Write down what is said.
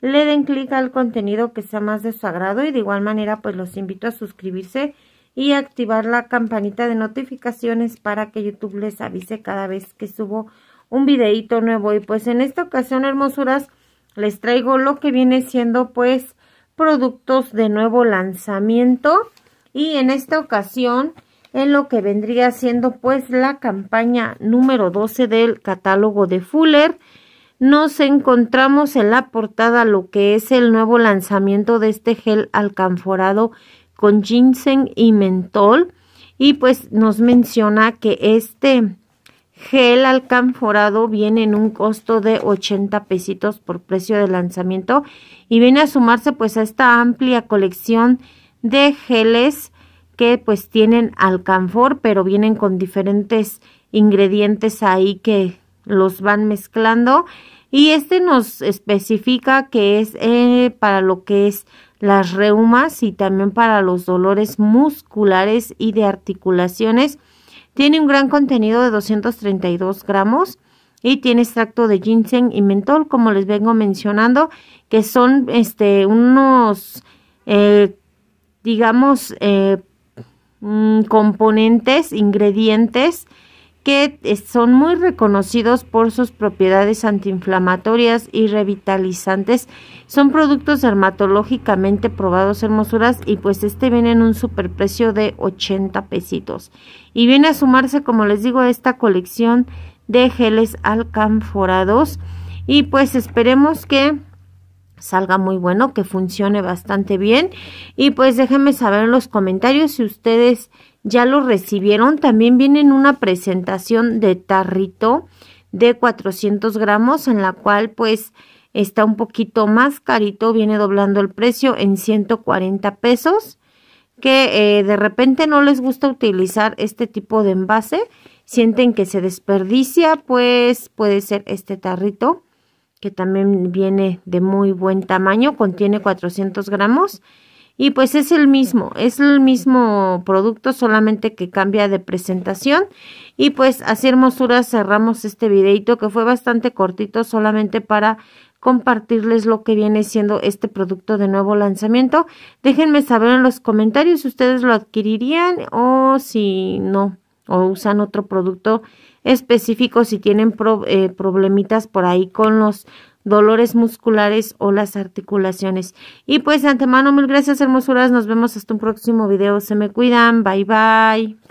le den clic al contenido que sea más de su agrado y de igual manera pues los invito a suscribirse y activar la campanita de notificaciones para que YouTube les avise cada vez que subo un videito nuevo y pues en esta ocasión hermosuras les traigo lo que viene siendo pues productos de nuevo lanzamiento y en esta ocasión en lo que vendría siendo pues la campaña número 12 del catálogo de Fuller nos encontramos en la portada lo que es el nuevo lanzamiento de este gel alcanforado con ginseng y mentol y pues nos menciona que este gel alcanforado viene en un costo de 80 pesitos por precio de lanzamiento y viene a sumarse pues a esta amplia colección de geles que pues tienen alcanfor pero vienen con diferentes ingredientes ahí que los van mezclando y este nos especifica que es eh, para lo que es las reumas y también para los dolores musculares y de articulaciones. Tiene un gran contenido de 232 gramos y tiene extracto de ginseng y mentol, como les vengo mencionando, que son este, unos, eh, digamos, eh, mm, componentes, ingredientes que eh, son muy reconocidos por sus propiedades antiinflamatorias y revitalizantes. Son productos dermatológicamente probados hermosuras y pues este viene en un superprecio de 80 pesitos. Y viene a sumarse, como les digo, a esta colección de geles alcanforados y pues esperemos que salga muy bueno, que funcione bastante bien. Y pues déjenme saber en los comentarios si ustedes ya lo recibieron. También viene una presentación de tarrito de 400 gramos en la cual pues está un poquito más carito, viene doblando el precio en 140 pesos que eh, de repente no les gusta utilizar este tipo de envase, sienten que se desperdicia, pues puede ser este tarrito que también viene de muy buen tamaño, contiene 400 gramos. Y pues es el mismo, es el mismo producto, solamente que cambia de presentación. Y pues así hermosura cerramos este videito que fue bastante cortito, solamente para compartirles lo que viene siendo este producto de nuevo lanzamiento. Déjenme saber en los comentarios si ustedes lo adquirirían o si no o usan otro producto específico si tienen eh, problemitas por ahí con los dolores musculares o las articulaciones. Y pues de antemano, mil gracias hermosuras, nos vemos hasta un próximo video, se me cuidan, bye bye.